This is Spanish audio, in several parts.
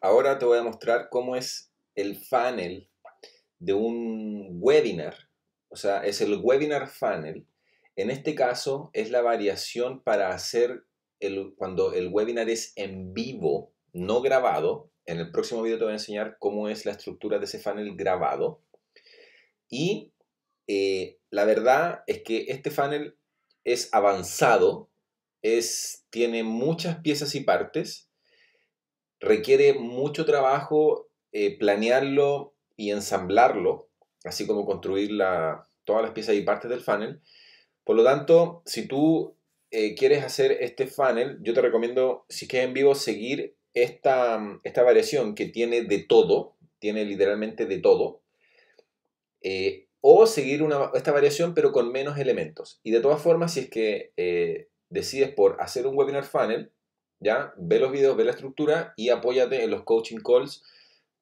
Ahora te voy a mostrar cómo es el funnel de un webinar. O sea, es el webinar funnel. En este caso es la variación para hacer el, cuando el webinar es en vivo, no grabado. En el próximo video te voy a enseñar cómo es la estructura de ese funnel grabado. Y eh, la verdad es que este funnel es avanzado, es, tiene muchas piezas y partes requiere mucho trabajo eh, planearlo y ensamblarlo, así como construir todas las piezas y partes del funnel. Por lo tanto, si tú eh, quieres hacer este funnel, yo te recomiendo, si es que en vivo, seguir mm, esta, variación que tiene de todo, tiene literalmente de todo, eh, o seguir esta variación pero con menos elementos. Y de todas formas, si es que decides por hacer un webinar funnel, ¿ya? Ve los videos, ve la estructura y apóyate en los coaching calls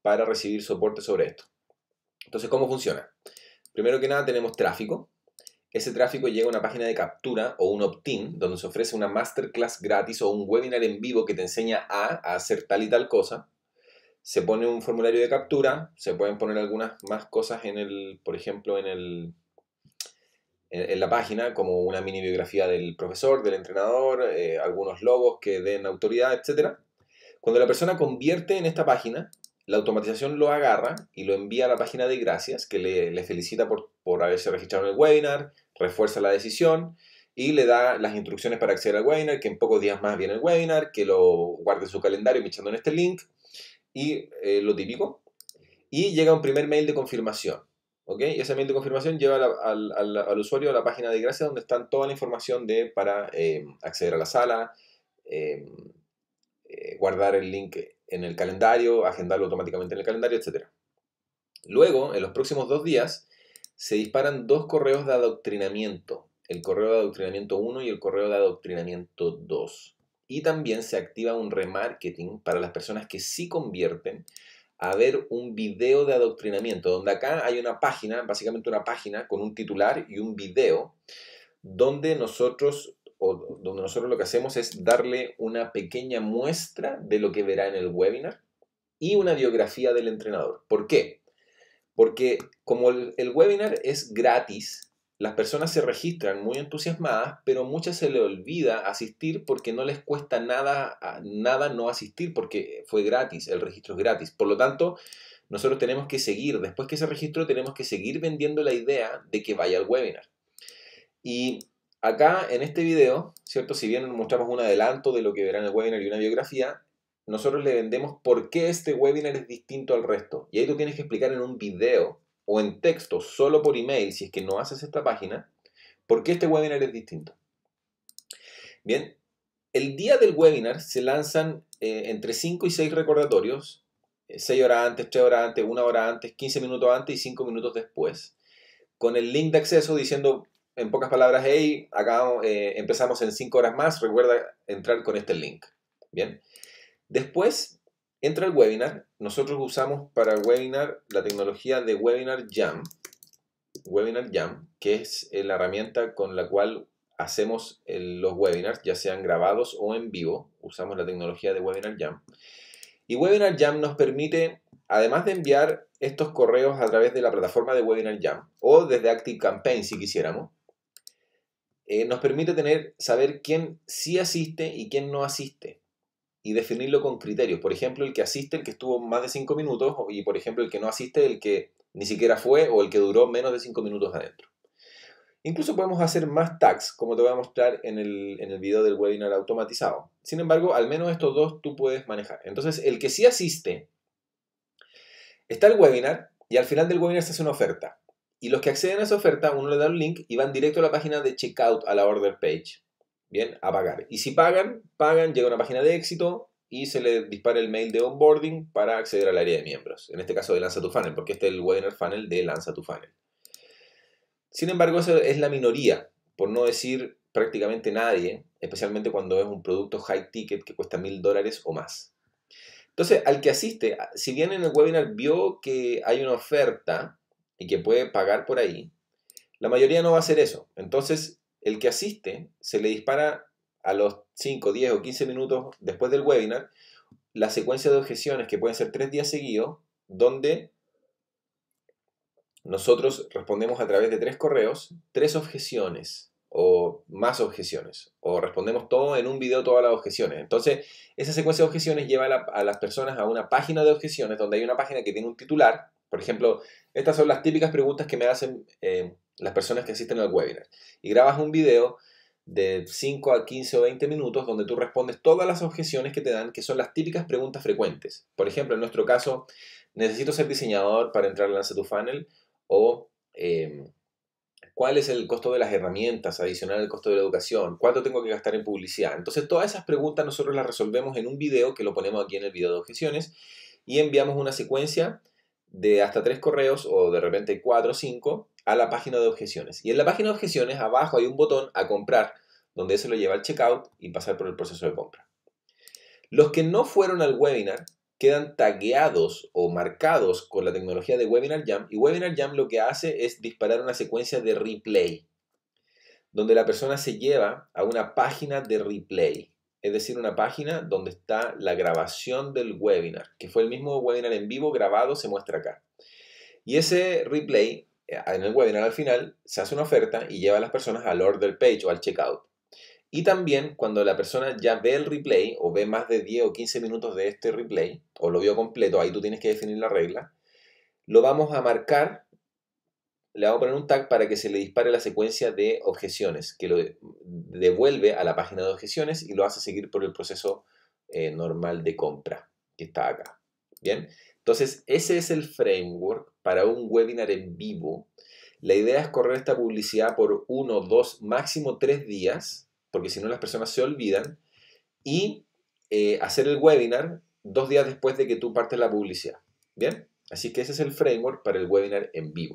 para recibir soporte sobre esto. Entonces, ¿cómo funciona? Primero que nada tenemos tráfico. Ese tráfico llega a una página de captura o un opt-in donde se ofrece una masterclass gratis o un webinar en vivo que te enseña a, a hacer tal y tal cosa. Se pone un formulario de captura, se pueden poner algunas más cosas en el, por ejemplo, en el, en, la página, como una mini biografía del profesor, del entrenador, eh, algunos logos que den autoridad, etc. Cuando la persona convierte en esta página, la automatización lo agarra y lo envía a la página de gracias, que le, felicita por, haberse registrado en el webinar, refuerza la decisión y le da las instrucciones para acceder al webinar, que en pocos días más viene el webinar, que lo guarde en su calendario pinchando en este link y eh, lo típico. Y llega un primer mail de confirmación. Y ese mail de confirmación lleva al, usuario a la página de gracia donde están toda la información de, para eh, acceder a la sala, em, eh, guardar el link en el calendario, agendarlo automáticamente en el calendario, etc. Luego, en los próximos dos días, se disparan dos correos de adoctrinamiento, el correo de adoctrinamiento 1 y el correo de adoctrinamiento 2. Y también se activa un remarketing para las personas que sí convierten a ver un video de adoctrinamiento, donde acá hay una página, básicamente una página con un titular y un video, donde nosotros, o donde nosotros lo que hacemos es darle una pequeña muestra de lo que verá en el webinar y una biografía del entrenador. ¿Por qué? Porque como el, el webinar es gratis, las personas se registran muy entusiasmadas, pero muchas se le olvida asistir porque no les cuesta nada, ah, nada no asistir porque fue gratis, el registro es gratis. Por lo tanto, nosotros tenemos que seguir, después que se registro tenemos que seguir vendiendo la idea de que vaya al webinar. Y acá en este video, ¿cierto? Si bien nos mostramos un adelanto de lo que verán en el webinar y una biografía, nosotros le vendemos por qué este webinar es distinto al resto. Y ahí tú tienes que explicar en un video o en texto solo por email, si es que no haces esta página, porque este webinar es distinto. Bien, el día del webinar se lanzan eh, entre 5 y 6 recordatorios, 6 eh, horas antes, 3 horas antes, 1 hora antes, 15 minutos antes y 5 minutos después, con el link de acceso diciendo en pocas palabras, hey, acá eh, empezamos en 5 horas más, recuerda entrar con este link. Bien, después Entra el webinar. Nosotros usamos para webinar la tecnología de Webinar Jam. Webinar Jam, que es eh, la herramienta con la cual hacemos eh, los webinars, ya sean grabados o en vivo. Usamos la tecnología de Webinar Jam. Y Webinar Jam nos permite, además de enviar estos correos a través de la plataforma de Webinar Jam o desde Active Campaign si quisiéramos, eh, nos permite tener, saber quién sí asiste y quién no asiste y definirlo con criterios. Por ejemplo, el que asiste, el que estuvo más de 5 minutos, y por ejemplo, el que no asiste, el que ni siquiera fue o el que duró menos de 5 minutos adentro. Incluso podemos hacer más tags, como te voy a mostrar en el, en el video del webinar automatizado. Sin embargo, al menos estos dos tú puedes manejar. Entonces, el que sí asiste, está el webinar y al final del webinar se hace una oferta. Y los que acceden a esa oferta, uno le da un link y van directo a la página de checkout, a la order page. Bien, a pagar. Y si pagan, pagan, llega a una página de éxito y se le dispara el mail de onboarding para acceder al área de miembros. En este caso de Lanza tu Funnel, porque este es el webinar funnel de Lanza tu Funnel. Sin embargo, eso es la minoría, por no decir prácticamente nadie, especialmente cuando es un producto high ticket que cuesta mil dólares o más. Entonces, al que asiste, si bien en el webinar vio que hay una oferta y que puede pagar por ahí, la mayoría no va a hacer eso. Entonces, el que asiste se le dispara a los 5, 10 o 15 minutos después del webinar la secuencia de objeciones que pueden ser tres días seguidos, donde nosotros respondemos a través de tres correos, tres objeciones o más objeciones, o respondemos todo en un video todas las objeciones. Entonces, esa secuencia de objeciones lleva a, las personas a una página de objeciones, donde hay una página que tiene un titular, por ejemplo, estas son las típicas preguntas que me hacen eh, las personas que asisten al webinar. Y grabas un video de 5 a 15 o 20 minutos donde tú respondes todas las objeciones que te dan, que son las típicas preguntas frecuentes. Por ejemplo, en nuestro caso, necesito ser diseñador para entrar al Lance tu Funnel o em, cuál es el costo de las herramientas adicional el costo de la educación, cuánto tengo que gastar en publicidad. Entonces, todas esas preguntas nosotros las resolvemos en un video que lo ponemos aquí en el video de objeciones y enviamos una secuencia de hasta tres correos o de repente cuatro o cinco a la página de objeciones. Y en la página de objeciones abajo hay un botón a comprar, donde se lo lleva al checkout y pasar por el proceso de compra. Los que no fueron al webinar quedan tagueados o marcados con la tecnología de Webinar Jam y Webinar Jam lo que hace es disparar una secuencia de replay, donde la persona se lleva a una página de replay es decir, una página donde está la grabación del webinar, que fue el mismo webinar en vivo grabado, se muestra acá. Y ese replay eh, en el webinar al final se hace una oferta y lleva a las personas al order page o al checkout. Y también cuando la persona ya ve el replay o ve más de 10 o 15 minutos de este replay o lo vio completo, ahí tú tienes que definir la regla, lo vamos a marcar le hago poner un tag para que se le dispare la secuencia de objeciones, que lo devuelve a la página de objeciones y lo hace seguir por el proceso eh, normal de compra que está acá. Bien, entonces ese es el framework para un webinar en vivo. La idea es correr esta publicidad por uno, dos, máximo tres días, porque si no las personas se olvidan, y eh, hacer el webinar dos días después de que tú partes la publicidad. Bien, así que ese es el framework para el webinar en vivo.